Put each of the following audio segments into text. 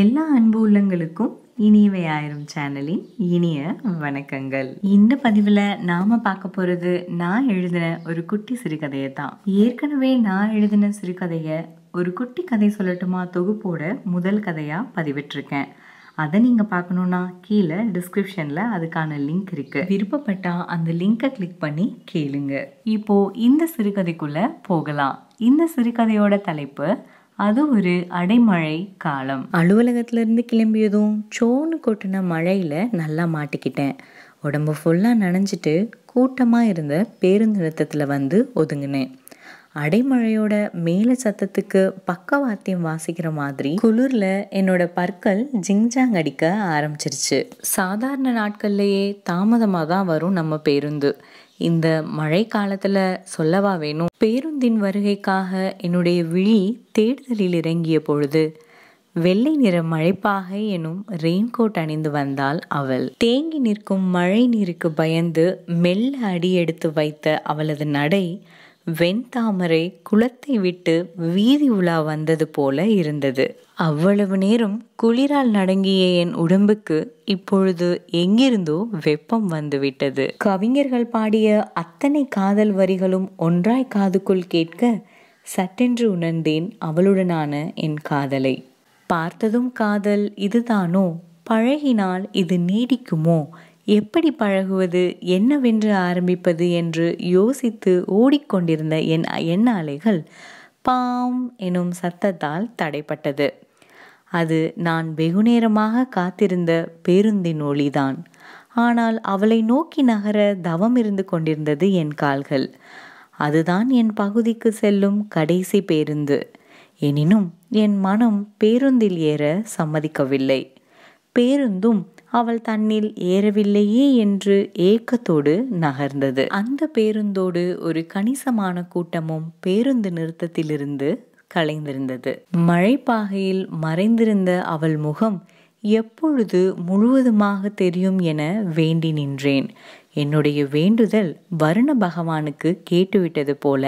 எல்லா அன்பு உள்ளங்களுக்கும் இனியவை ஆயிரம் சேனலின் இனிய வணக்கங்கள் இந்த பதிவில் நாம பார்க்க போறது நான் எழுதின ஒரு குட்டி சிறுகதையை தான் ஏற்கனவே நான் எழுதின சிறுகதையை ஒரு குட்டி கதை சொல்லட்டுமா தொகுப்போட முதல் கதையாக பதிவிட்டிருக்கேன் அதை நீங்கள் பார்க்கணுன்னா கீழே டிஸ்கிரிப்ஷனில் அதுக்கான லிங்க் இருக்குது விருப்பப்பட்டால் அந்த லிங்கை கிளிக் பண்ணி கேளுங்க இப்போது இந்த சிறுகதைக்குள்ளே போகலாம் இந்த சிறுகதையோட தலைப்பு அது ஒரு அடைமழை காலம் இருந்து கிளம்பியதும் சோன்னு கொட்டின மழையில் நல்லா மாட்டிக்கிட்டேன் உடம்பு ஃபுல்லாக நனைஞ்சிட்டு கூட்டமாக இருந்த பேருந்து நிறுத்தத்தில் வந்து ஒதுங்கினேன் அடைமழையோட மேல சத்தத்துக்கு பக்கவாத்தியம் வாசிக்கிற மாதிரி குளிரில் என்னோட பற்கள் ஜிங்ஜாங் அடிக்க ஆரம்பிச்சிருச்சு சாதாரண நாட்கள்லேயே தாமதமாக தான் வரும் நம்ம பேருந்து இந்த மழை காலத்தில் சொல்லவா வேணும் பேருந்தின் வருகைக்காக என்னுடைய விழி தேடுதலில் இறங்கிய பொழுது வெள்ளை நிற மழைப்பாகை எனும் ரெயின்கோட் அணிந்து வந்தாள் அவள் தேங்கி நிற்கும் மழை நீருக்கு பயந்து மெல்ல அடி எடுத்து வைத்த அவளது நடை வெண்தாமரை குளத்தை விட்டு வீதி உலா வந்தது போல இருந்தது அவ்வளவு நேரம் குளிரால் நடங்கிய என் உடம்புக்கு இப்பொழுது எங்கிருந்தோ வெப்பம் வந்துவிட்டது கவிஞர்கள் பாடிய அத்தனை காதல் வரிகளும் ஒன்றாய் காதுக்குள் கேட்க சட்டென்று உணர்ந்தேன் அவளுடனான என் காதலை பார்த்ததும் காதல் இதுதானோ பழகினால் இது நீடிக்குமோ எப்படி பழகுவது என்னவென்று ஆரம்பிப்பது என்று யோசித்து ஓடிக்கொண்டிருந்த என் எண்ண பாம் எனும் சத்தத்தால் தடைப்பட்டது அது நான் வெகுநேரமாக காத்திருந்த பேருந்தின் ஒளிதான் ஆனால் அவளை நோக்கி நகர தவம் இருந்து கொண்டிருந்தது என் கால்கள் அதுதான் என் பகுதிக்கு செல்லும் கடைசி பேருந்து எனினும் என் மனம் பேருந்தில் ஏற சம்மதிக்கவில்லை பேருந்தும் அவள் தன்னில் ஏறவில்லையே என்று ஏக்கத்தோடு நகர்ந்தது அந்த பேருந்தோடு ஒரு கணிசமான கூட்டமும் பேருந்து நிறுத்தத்திலிருந்து கலைந்திருந்தது மழைப்பாகையில் மறைந்திருந்த அவள் முகம் எப்பொழுது முழுவதுமாக தெரியும் என வேண்டி நின்றேன் என்னுடைய வேண்டுதல் வருண பகவானுக்கு கேட்டுவிட்டது போல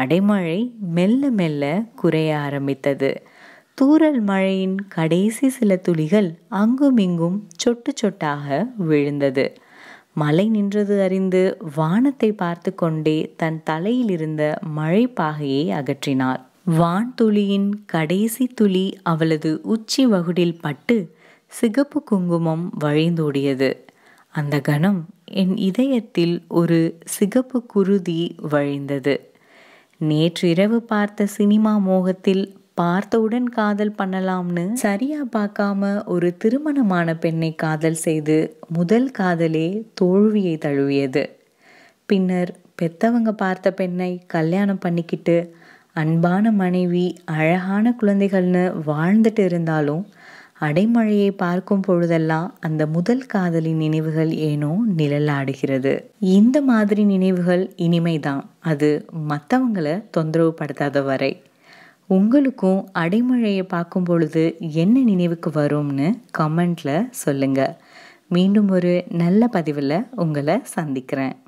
அடைமழை மெல்ல மெல்ல குறைய ஆரம்பித்தது தூரல் மழையின் கடைசி சில துளிகள் அங்குமிங்கும் சொட்டு சொட்டாக விழுந்தது மலை நின்றது அறிந்து வானத்தை பார்த்து கொண்டே தன் தலையில் இருந்த மழை பாகையை அகற்றினார் வான்துளியின் கடைசி துளி அவளது உச்சி வகுடில் பட்டு சிகப்பு குங்குமம் வழிந்தோடியது அந்த கணம் என் இதயத்தில் ஒரு சிகப்பு குருதி வழிந்தது நேற்றிரவு பார்த்த சினிமா மோகத்தில் பார்த்தவுடன் காதல் பண்ணலாம்னு சரியா பார்க்காம ஒரு திருமணமான பெண்ணை காதல் செய்து முதல் காதலே தோல்வியை தழுவியது பின்னர் பெத்தவங்க பார்த்த பெண்ணை கல்யாணம் பண்ணிக்கிட்டு அன்பான மனைவி அழகான குழந்தைகள்னு வாழ்ந்துட்டு இருந்தாலும் அடைமழையை பார்க்கும் பொழுதெல்லாம் அந்த முதல் காதலின் நினைவுகள் ஏனோ நிழலாடுகிறது இந்த மாதிரி நினைவுகள் இனிமைதான் அது மற்றவங்களை தொந்தரவு படுத்தாத வரை உங்களுக்கும் அடைமழையை பார்க்கும் பொழுது என்ன நினைவுக்கு வரும்னு கமெண்டில் சொல்லுங்கள் மீண்டும் ஒரு நல்ல பதிவில் உங்களை சந்திக்கிறேன்